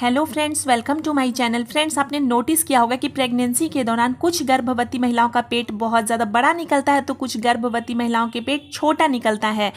hello friends welcome to my channel friends आपने notice किया होगा कि प्रेगनेंसी के दौरान कुछ गर्भवती महिलाओं का पेट बहुत ज़्यादा बड़ा निकलता है तो कुछ गर्भवती महिलाओं के पेट छोटा निकलता है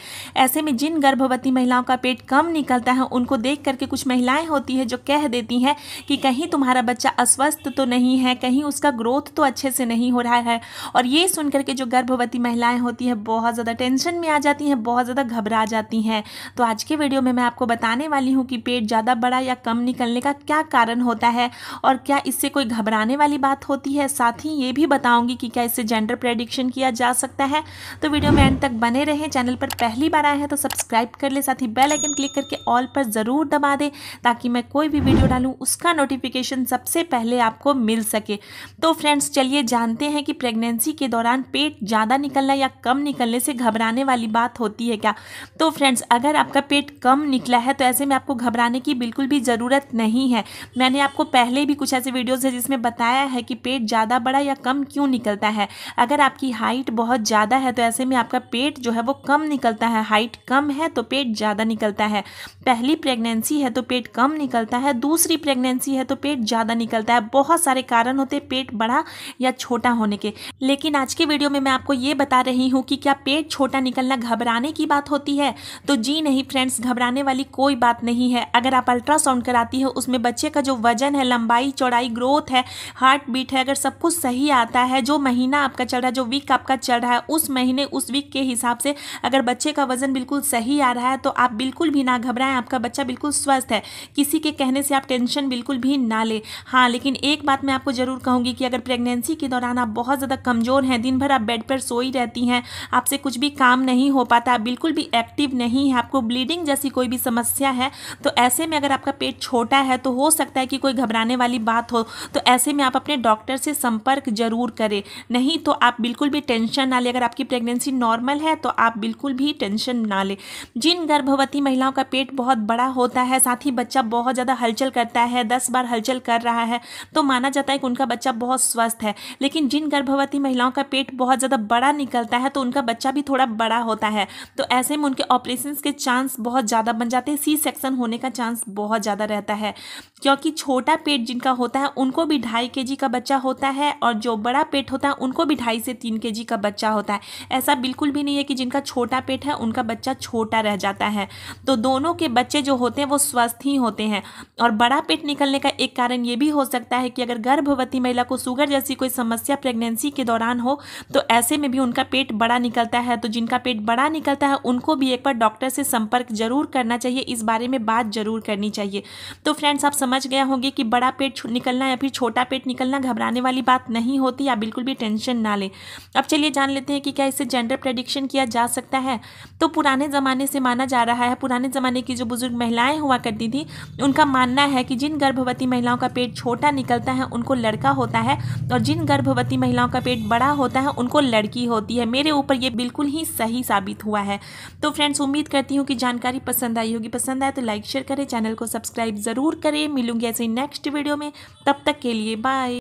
ऐसे में जिन गर्भवती महिलाओं का पेट कम निकलता है उनको देख करके कुछ महिलाएं होती हैं जो कह देती हैं कि कहीं तुम्हारा बच्चा अस्वस्थ तो नहीं है कहीं उसका ग्रोथ तो अच्छे से नहीं हो रहा है और ये सुन करके जो गर्भवती महिलाएँ होती हैं बहुत ज़्यादा टेंशन में आ जाती हैं बहुत ज़्यादा घबरा जाती हैं तो आज के वीडियो में मैं आपको बताने वाली हूँ कि पेट ज़्यादा बड़ा या कम निकल निकलने का क्या कारण होता है और क्या इससे कोई घबराने वाली बात होती है साथ ही ये भी बताऊंगी कि क्या इससे जेंडर प्रेडिक्शन किया जा सकता है तो वीडियो में एंड तक बने रहें चैनल पर पहली बार आए हैं तो सब्सक्राइब कर ले साथ ही बेल आइकन क्लिक करके ऑल पर ज़रूर दबा दें ताकि मैं कोई भी वीडियो डालूँ उसका नोटिफिकेशन सबसे पहले आपको मिल सके तो फ्रेंड्स चलिए जानते हैं कि प्रेगनेंसी के दौरान पेट ज़्यादा निकलना या कम निकलने से घबराने वाली बात होती है क्या तो फ्रेंड्स अगर आपका पेट कम निकला है तो ऐसे में आपको घबराने की बिल्कुल भी ज़रूरत नहीं है मैंने आपको पहले भी कुछ ऐसे वीडियोस है जिसमें बताया है कि पेट ज़्यादा बड़ा या कम क्यों निकलता है अगर आपकी हाइट बहुत ज़्यादा है तो ऐसे में आपका पेट जो है वो कम निकलता है हाइट कम है तो पेट ज़्यादा निकलता है पहली प्रेगनेंसी है तो पेट कम निकलता है दूसरी प्रेगनेंसी है तो पेट ज़्यादा निकलता है बहुत सारे कारण होते हैं पेट बड़ा या छोटा होने के लेकिन आज के वीडियो में मैं आपको ये बता रही हूँ कि क्या पेट छोटा निकलना घबराने की बात होती है तो जी नहीं फ्रेंड्स घबराने वाली कोई बात नहीं है अगर आप अल्ट्रासाउंड कराती है हो उसमें बच्चे का जो वजन है लंबाई चौड़ाई ग्रोथ है हार्ट बीट है अगर सब कुछ सही आता है जो महीना आपका चल रहा है जो वीक आपका चल रहा है उस महीने उस वीक के हिसाब से अगर बच्चे का वजन बिल्कुल सही आ रहा है तो आप बिल्कुल भी ना घबराएं आपका बच्चा बिल्कुल स्वस्थ है किसी के कहने से आप टेंशन बिल्कुल भी ना लें हाँ लेकिन एक बात मैं आपको ज़रूर कहूँगी कि अगर प्रेगनेंसी के दौरान आप बहुत ज़्यादा कमज़ोर हैं दिन भर आप बेड पर सोई रहती हैं आपसे कुछ भी काम नहीं हो पाता आप बिल्कुल भी एक्टिव नहीं है आपको ब्लीडिंग जैसी कोई भी समस्या है तो ऐसे में अगर आपका पेट छोटा छोटा है तो हो सकता है कि कोई घबराने वाली बात हो तो ऐसे में आप अपने डॉक्टर से संपर्क जरूर करें नहीं तो आप बिल्कुल भी टेंशन ना लें अगर आपकी प्रेगनेंसी नॉर्मल है तो आप बिल्कुल भी टेंशन ना लें जिन गर्भवती महिलाओं का पेट बहुत बड़ा होता है साथ ही बच्चा बहुत ज़्यादा हलचल करता है दस बार हलचल कर रहा है तो माना जाता है कि उनका बच्चा बहुत स्वस्थ है लेकिन जिन गर्भवती महिलाओं का पेट बहुत ज़्यादा बड़ा निकलता है तो उनका बच्चा भी थोड़ा बड़ा होता है तो ऐसे में उनके ऑपरेशन के चांस बहुत ज़्यादा बन जाते हैं सी सेक्शन होने का चांस बहुत ज़्यादा रहता है है क्योंकि छोटा पेट जिनका होता है उनको भी ढाई के जी का बच्चा होता है और जो बड़ा पेट होता है उनको भी ढाई से तीन के जी का बच्चा होता है ऐसा बिल्कुल भी नहीं है कि जिनका छोटा पेट है उनका बच्चा छोटा रह जाता है तो दोनों के बच्चे जो होते हैं वो स्वस्थ ही होते हैं और बड़ा पेट निकलने का एक कारण ये भी हो सकता है कि अगर गर्भवती महिला को शुगर जैसी कोई समस्या प्रेगनेंसी के दौरान हो तो ऐसे में भी उनका पेट बड़ा निकलता है तो जिनका पेट बड़ा निकलता है उनको भी एक बार डॉक्टर से संपर्क जरूर करना चाहिए इस बारे में बात जरूर करनी चाहिए तो फ्रेंड्स आप समझ गया होंगे कि बड़ा पेट निकलना या फिर छोटा पेट निकलना घबराने वाली बात नहीं होती या बिल्कुल भी टेंशन ना ले अब चलिए जान लेते हैं कि क्या इसे जेंडर प्रडिक्शन किया जा सकता है तो पुराने ज़माने से माना जा रहा है पुराने ज़माने की जो बुज़ुर्ग महिलाएं हुआ करती थी उनका मानना है कि जिन गर्भवती महिलाओं का पेट छोटा निकलता है उनको लड़का होता है और जिन गर्भवती महिलाओं का पेट बड़ा होता है उनको लड़की होती है मेरे ऊपर ये बिल्कुल ही सही साबित हुआ है तो फ्रेंड्स उम्मीद करती हूँ कि जानकारी पसंद आई होगी पसंद आए तो लाइक शेयर करें चैनल को सब्सक्राइब ज़रूर ज़रूर करें मिलूंगी ऐसे नेक्स्ट वीडियो में तब तक के लिए बाय